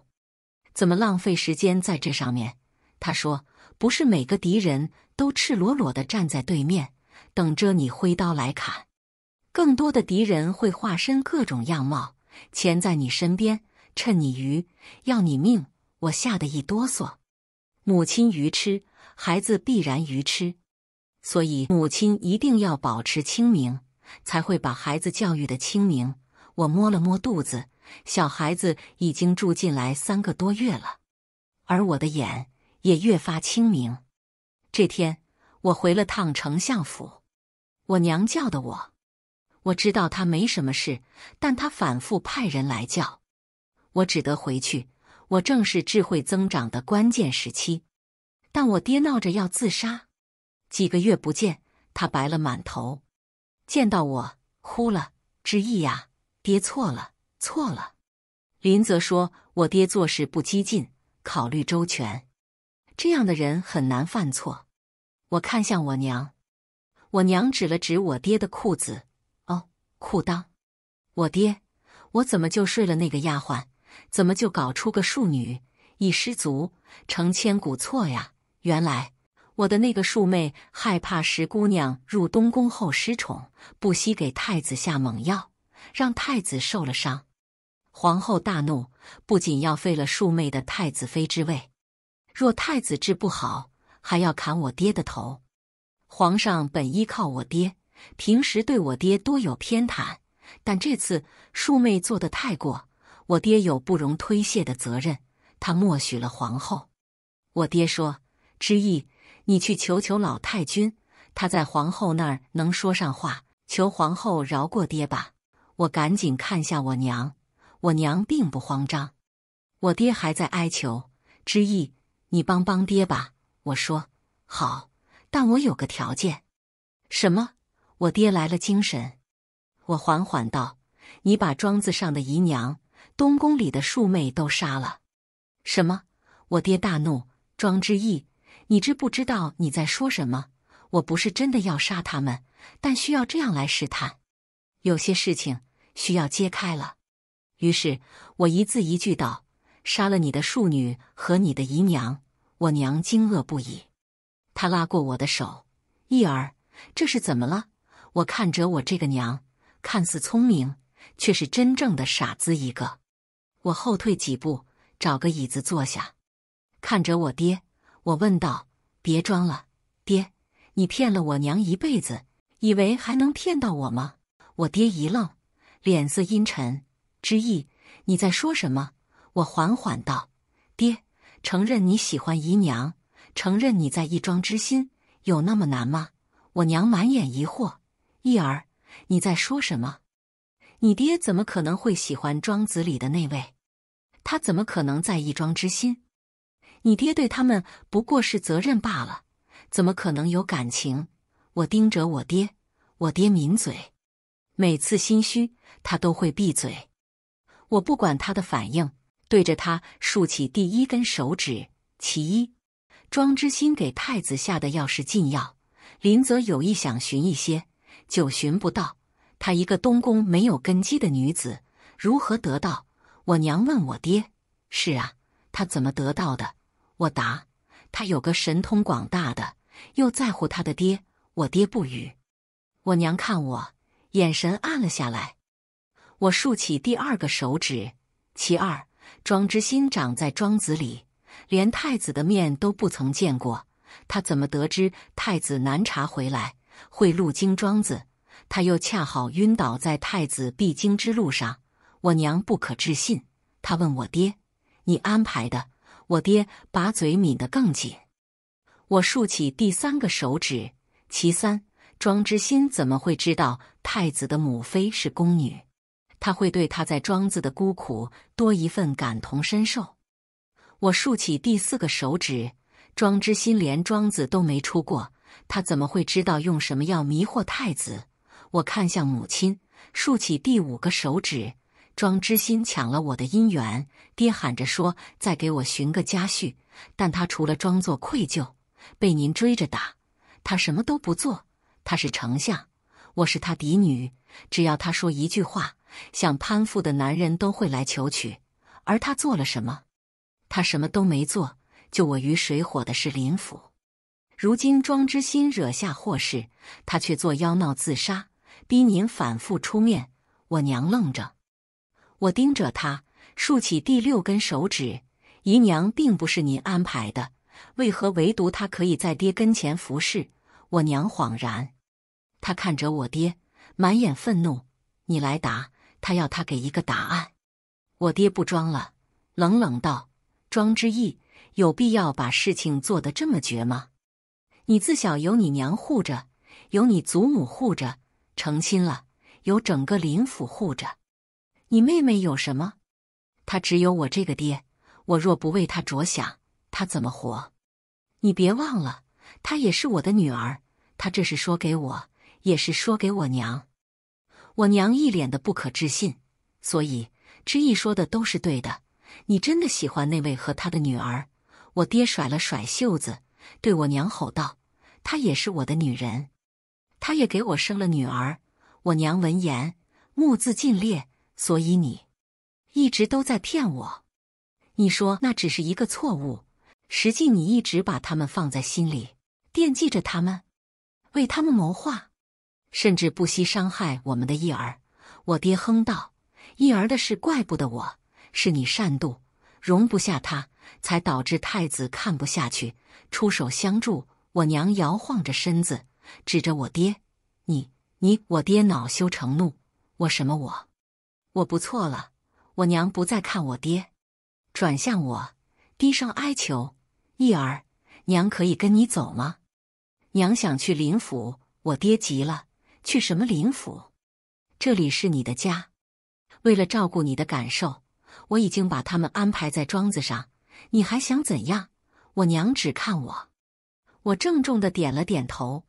怎么浪费时间在这上面？他说，不是每个敌人都赤裸裸的站在对面，等着你挥刀来砍。更多的敌人会化身各种样貌，潜在你身边，趁你鱼要你命。我吓得一哆嗦。母亲愚痴，孩子必然愚痴，所以母亲一定要保持清明，才会把孩子教育的清明。我摸了摸肚子，小孩子已经住进来三个多月了，而我的眼也越发清明。这天，我回了趟丞相府，我娘叫的我。我知道他没什么事，但他反复派人来叫，我只得回去。我正是智慧增长的关键时期，但我爹闹着要自杀。几个月不见，他白了满头，见到我哭了：“之意呀，爹错了，错了。”林泽说：“我爹做事不激进，考虑周全，这样的人很难犯错。”我看向我娘，我娘指了指我爹的裤子。裤裆，我爹，我怎么就睡了那个丫鬟？怎么就搞出个庶女？一失足成千古错呀！原来我的那个庶妹害怕十姑娘入东宫后失宠，不惜给太子下猛药，让太子受了伤。皇后大怒，不仅要废了庶妹的太子妃之位，若太子治不好，还要砍我爹的头。皇上本依靠我爹。平时对我爹多有偏袒，但这次庶妹做的太过，我爹有不容推卸的责任。他默许了皇后。我爹说：“知意，你去求求老太君，他在皇后那儿能说上话，求皇后饶过爹吧。”我赶紧看下我娘，我娘并不慌张。我爹还在哀求：“知意，你帮帮爹吧。”我说：“好，但我有个条件。”什么？我爹来了精神，我缓缓道：“你把庄子上的姨娘、东宫里的庶妹都杀了。”什么？我爹大怒：“庄之义，你知不知道你在说什么？我不是真的要杀他们，但需要这样来试探。有些事情需要揭开了。”于是，我一字一句道：“杀了你的庶女和你的姨娘。”我娘惊愕不已，她拉过我的手：“意儿，这是怎么了？”我看着我这个娘，看似聪明，却是真正的傻子一个。我后退几步，找个椅子坐下，看着我爹，我问道：“别装了，爹，你骗了我娘一辈子，以为还能骗到我吗？”我爹一愣，脸色阴沉，之意：“你在说什么？”我缓缓道：“爹，承认你喜欢姨娘，承认你在义庄之心，有那么难吗？”我娘满眼疑惑。义儿，你在说什么？你爹怎么可能会喜欢庄子里的那位？他怎么可能在意庄之心？你爹对他们不过是责任罢了，怎么可能有感情？我盯着我爹，我爹抿嘴，每次心虚他都会闭嘴。我不管他的反应，对着他竖起第一根手指。其一，庄之心给太子下的药是禁药，林泽有意想寻一些。九寻不到，她一个东宫没有根基的女子，如何得到？我娘问我爹：“是啊，她怎么得到的？”我答：“她有个神通广大的，又在乎她的爹。”我爹不语。我娘看我，眼神暗了下来。我竖起第二个手指：“其二，庄之心长在庄子里，连太子的面都不曾见过，他怎么得知太子难查回来？”会路经庄子，他又恰好晕倒在太子必经之路上。我娘不可置信，她问我爹：“你安排的？”我爹把嘴抿得更紧。我竖起第三个手指：“其三，庄之心怎么会知道太子的母妃是宫女？他会对他在庄子的孤苦多一份感同身受。”我竖起第四个手指：“庄之心连庄子都没出过。”他怎么会知道用什么药迷惑太子？我看向母亲，竖起第五个手指，庄之心抢了我的姻缘。爹喊着说：“再给我寻个家婿。”但他除了装作愧疚，被您追着打，他什么都不做。他是丞相，我是他嫡女，只要他说一句话，想攀附的男人都会来求娶。而他做了什么？他什么都没做。救我于水火的是林府。如今庄之心惹下祸事，他却作妖闹自杀，逼您反复出面。我娘愣着，我盯着他，竖起第六根手指。姨娘并不是您安排的，为何唯独他可以在爹跟前服侍？我娘恍然，他看着我爹，满眼愤怒。你来答，他要他给一个答案。我爹不装了，冷冷道：“庄之意，有必要把事情做得这么绝吗？”你自小有你娘护着，有你祖母护着，成亲了有整个林府护着。你妹妹有什么？她只有我这个爹，我若不为她着想，她怎么活？你别忘了，她也是我的女儿。她这是说给我，也是说给我娘。我娘一脸的不可置信。所以知意说的都是对的。你真的喜欢那位和他的女儿？我爹甩了甩袖子，对我娘吼道。她也是我的女人，她也给我生了女儿。我娘闻言，目眦尽裂。所以你一直都在骗我。你说那只是一个错误，实际你一直把他们放在心里，惦记着他们，为他们谋划，甚至不惜伤害我们的义儿。我爹哼道：“义儿的事，怪不得我是你善妒，容不下他，才导致太子看不下去，出手相助。”我娘摇晃着身子，指着我爹：“你，你……我爹恼羞成怒。我什么我？我不错了。我娘不再看我爹，转向我，低声哀求：‘义儿，娘可以跟你走吗？’娘想去林府。我爹急了：‘去什么林府？这里是你的家。为了照顾你的感受，我已经把他们安排在庄子上。你还想怎样？’我娘只看我。”我郑重的点了点头，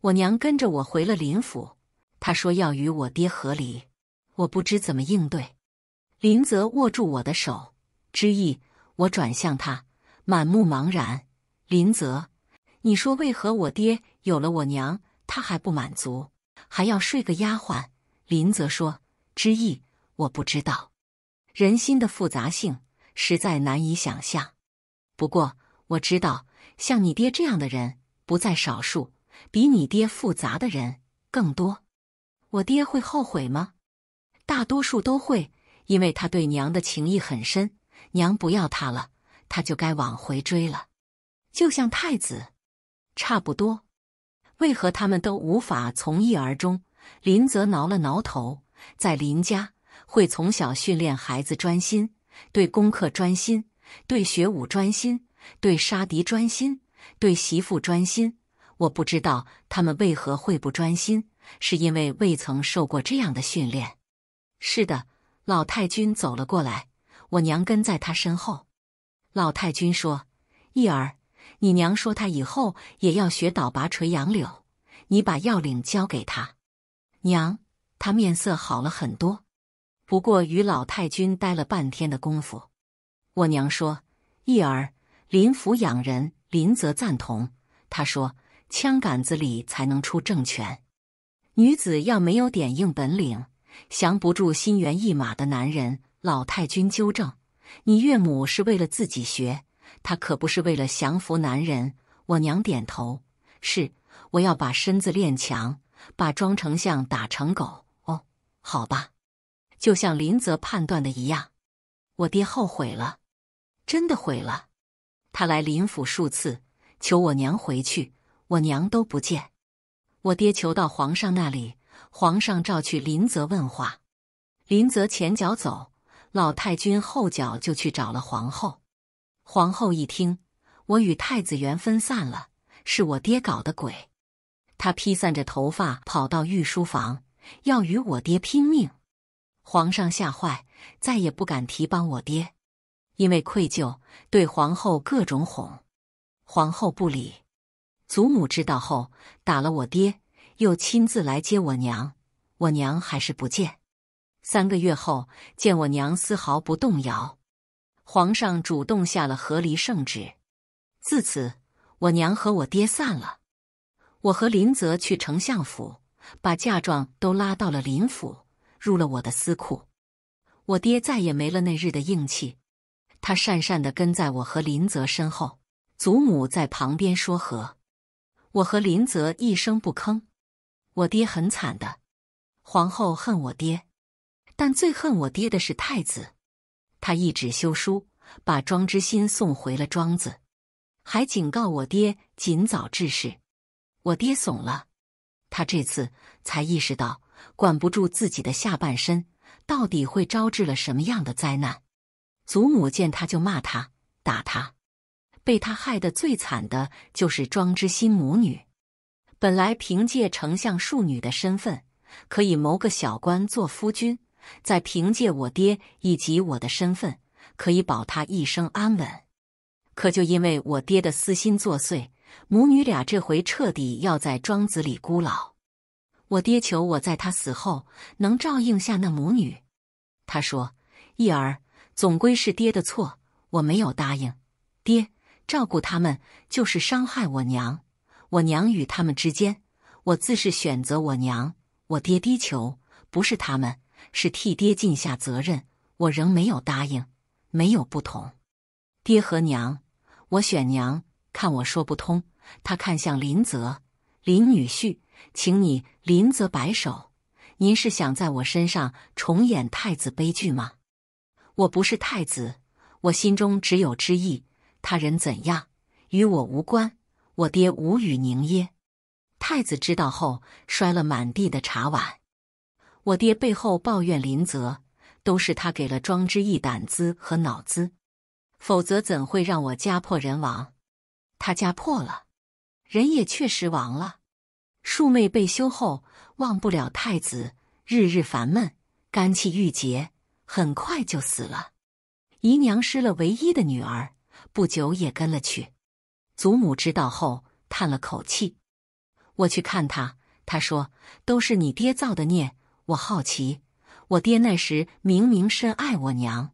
我娘跟着我回了林府，她说要与我爹和离，我不知怎么应对。林泽握住我的手，之意，我转向他，满目茫然。林泽，你说为何我爹有了我娘，他还不满足，还要睡个丫鬟？林泽说之意，我不知道，人心的复杂性实在难以想象。不过我知道。像你爹这样的人不在少数，比你爹复杂的人更多。我爹会后悔吗？大多数都会，因为他对娘的情意很深。娘不要他了，他就该往回追了。就像太子，差不多。为何他们都无法从一而终？林泽挠了挠头，在林家会从小训练孩子专心，对功课专心，对学武专心。对杀敌专心，对媳妇专心。我不知道他们为何会不专心，是因为未曾受过这样的训练。是的，老太君走了过来，我娘跟在他身后。老太君说：“义儿，你娘说她以后也要学倒拔垂杨柳，你把要领交给她。”娘，她面色好了很多，不过与老太君待了半天的功夫，我娘说：“义儿。”林福养人林泽赞同，他说：“枪杆子里才能出政权，女子要没有点硬本领，降不住心猿意马的男人。”老太君纠正：“你岳母是为了自己学，她可不是为了降服男人。”我娘点头：“是，我要把身子练强，把装成像打成狗。”哦，好吧，就像林泽判断的一样，我爹后悔了，真的悔了。他来林府数次，求我娘回去，我娘都不见。我爹求到皇上那里，皇上召去林泽问话。林泽前脚走，老太君后脚就去找了皇后。皇后一听，我与太子元分散了，是我爹搞的鬼。他披散着头发跑到御书房，要与我爹拼命。皇上吓坏，再也不敢提帮我爹。因为愧疚，对皇后各种哄，皇后不理。祖母知道后打了我爹，又亲自来接我娘，我娘还是不见。三个月后，见我娘丝毫不动摇，皇上主动下了和离圣旨。自此，我娘和我爹散了。我和林泽去丞相府，把嫁妆都拉到了林府，入了我的私库。我爹再也没了那日的硬气。他讪讪地跟在我和林泽身后，祖母在旁边说和，我和林泽一声不吭。我爹很惨的，皇后恨我爹，但最恨我爹的是太子。他一纸休书，把庄之新送回了庄子，还警告我爹尽早治事。我爹怂了，他这次才意识到管不住自己的下半身，到底会招致了什么样的灾难。祖母见他就骂他，打他。被他害得最惨的就是庄之心母女。本来凭借丞相庶女的身份，可以谋个小官做夫君，再凭借我爹以及我的身份，可以保他一生安稳。可就因为我爹的私心作祟，母女俩这回彻底要在庄子里孤老。我爹求我在他死后能照应下那母女。他说：“义儿。”总归是爹的错，我没有答应。爹照顾他们就是伤害我娘，我娘与他们之间，我自是选择我娘。我爹低求不是他们，是替爹尽下责任，我仍没有答应，没有不同。爹和娘，我选娘。看我说不通，他看向林泽，林女婿，请你。林泽摆手，您是想在我身上重演太子悲剧吗？我不是太子，我心中只有知意。他人怎样，与我无关。我爹无语凝噎。太子知道后，摔了满地的茶碗。我爹背后抱怨林泽，都是他给了庄之意胆子和脑子，否则怎会让我家破人亡？他家破了，人也确实亡了。庶妹被休后，忘不了太子，日日烦闷，肝气郁结。很快就死了，姨娘失了唯一的女儿，不久也跟了去。祖母知道后叹了口气。我去看他，他说都是你爹造的孽。我好奇，我爹那时明明深爱我娘，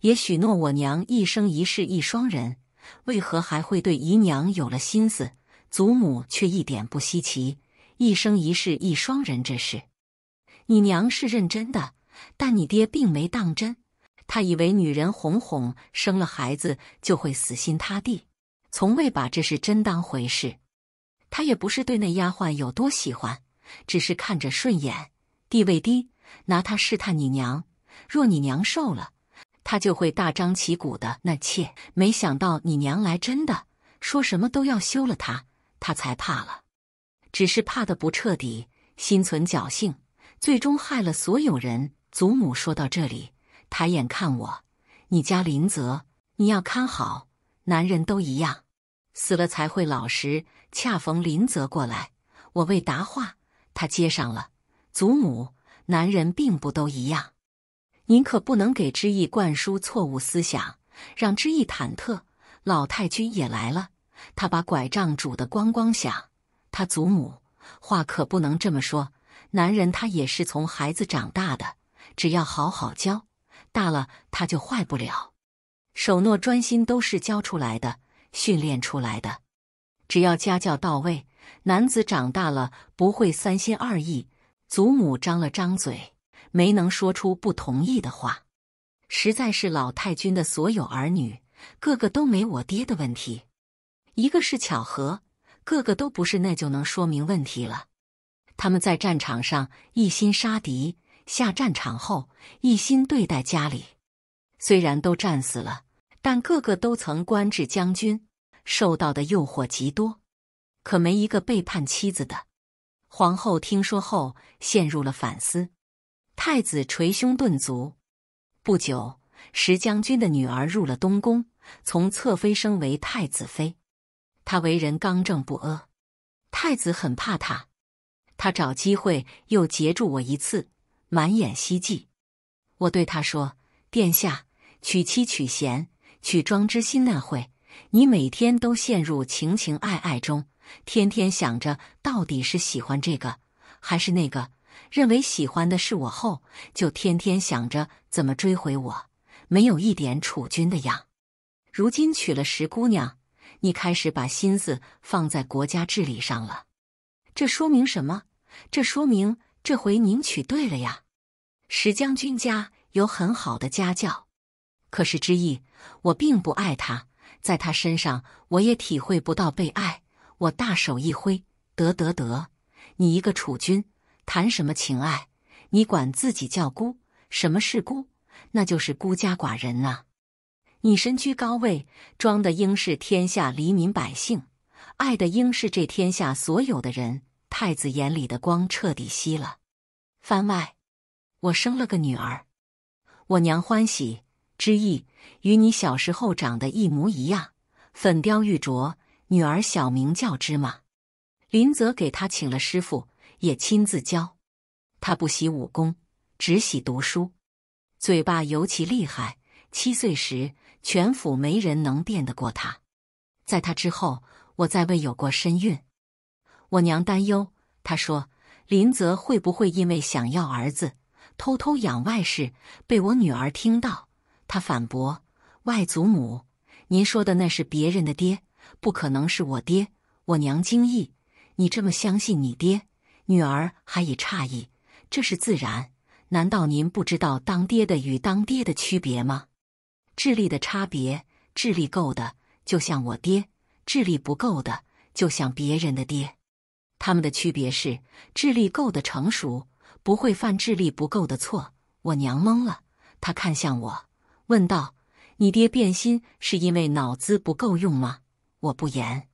也许诺我娘一生一世一双人，为何还会对姨娘有了心思？祖母却一点不稀奇。一生一世一双人这事，你娘是认真的。但你爹并没当真，他以为女人哄哄生了孩子就会死心塌地，从未把这事真当回事。他也不是对那丫鬟有多喜欢，只是看着顺眼，地位低，拿她试探你娘。若你娘瘦了，他就会大张旗鼓的纳妾。没想到你娘来真的，说什么都要休了他，他才怕了。只是怕的不彻底，心存侥幸，最终害了所有人。祖母说到这里，抬眼看我：“你家林泽，你要看好，男人都一样，死了才会老实。”恰逢林泽过来，我未答话，他接上了：“祖母，男人并不都一样，您可不能给知意灌输错误思想，让知意忐忑。”老太君也来了，他把拐杖拄得咣咣响。他祖母话可不能这么说，男人他也是从孩子长大的。只要好好教，大了他就坏不了。守诺、专心都是教出来的，训练出来的。只要家教到位，男子长大了不会三心二意。祖母张了张嘴，没能说出不同意的话。实在是老太君的所有儿女，个个都没我爹的问题。一个是巧合，个个都不是，那就能说明问题了。他们在战场上一心杀敌。下战场后，一心对待家里。虽然都战死了，但个个都曾官至将军，受到的诱惑极多，可没一个背叛妻子的。皇后听说后，陷入了反思。太子捶胸顿足。不久，石将军的女儿入了东宫，从侧妃升为太子妃。她为人刚正不阿，太子很怕她。他找机会又截住我一次。满眼希冀，我对他说：“殿下，娶妻娶贤，娶庄之心。那会你每天都陷入情情爱爱中，天天想着到底是喜欢这个还是那个，认为喜欢的是我后，就天天想着怎么追回我，没有一点储君的样。如今娶了石姑娘，你开始把心思放在国家治理上了，这说明什么？这说明。”这回您娶对了呀，石将军家有很好的家教。可是之意，我并不爱他，在他身上我也体会不到被爱。我大手一挥，得得得，你一个储君，谈什么情爱？你管自己叫孤，什么是孤？那就是孤家寡人啊！你身居高位，装的应是天下黎民百姓，爱的应是这天下所有的人。太子眼里的光彻底熄了。番外，我生了个女儿，我娘欢喜。之意与你小时候长得一模一样，粉雕玉琢。女儿小名叫芝麻。林泽给他请了师傅，也亲自教。他不习武功，只喜读书。嘴巴尤其厉害。七岁时，全府没人能辩得过他。在他之后，我再未有过身孕。我娘担忧，她说：“林泽会不会因为想要儿子，偷偷养外室，被我女儿听到？”她反驳：“外祖母，您说的那是别人的爹，不可能是我爹。”我娘惊异：“你这么相信你爹？”女儿还以诧异：“这是自然，难道您不知道当爹的与当爹的区别吗？智力的差别，智力够的就像我爹，智力不够的就像别人的爹。”他们的区别是智力够的成熟，不会犯智力不够的错。我娘懵了，她看向我，问道：“你爹变心是因为脑子不够用吗？”我不言。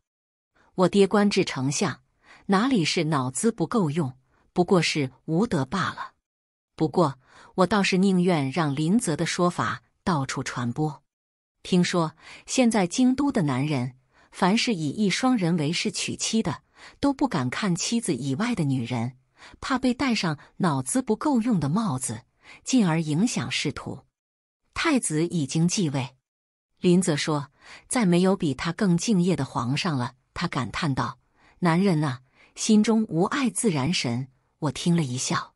我爹官至丞相，哪里是脑子不够用，不过是无德罢了。不过我倒是宁愿让林泽的说法到处传播。听说现在京都的男人，凡是以一双人为事娶妻的。都不敢看妻子以外的女人，怕被戴上脑子不够用的帽子，进而影响仕途。太子已经继位，林则说：“再没有比他更敬业的皇上了。”他感叹道：“男人呐，心中无爱自然神。”我听了一笑。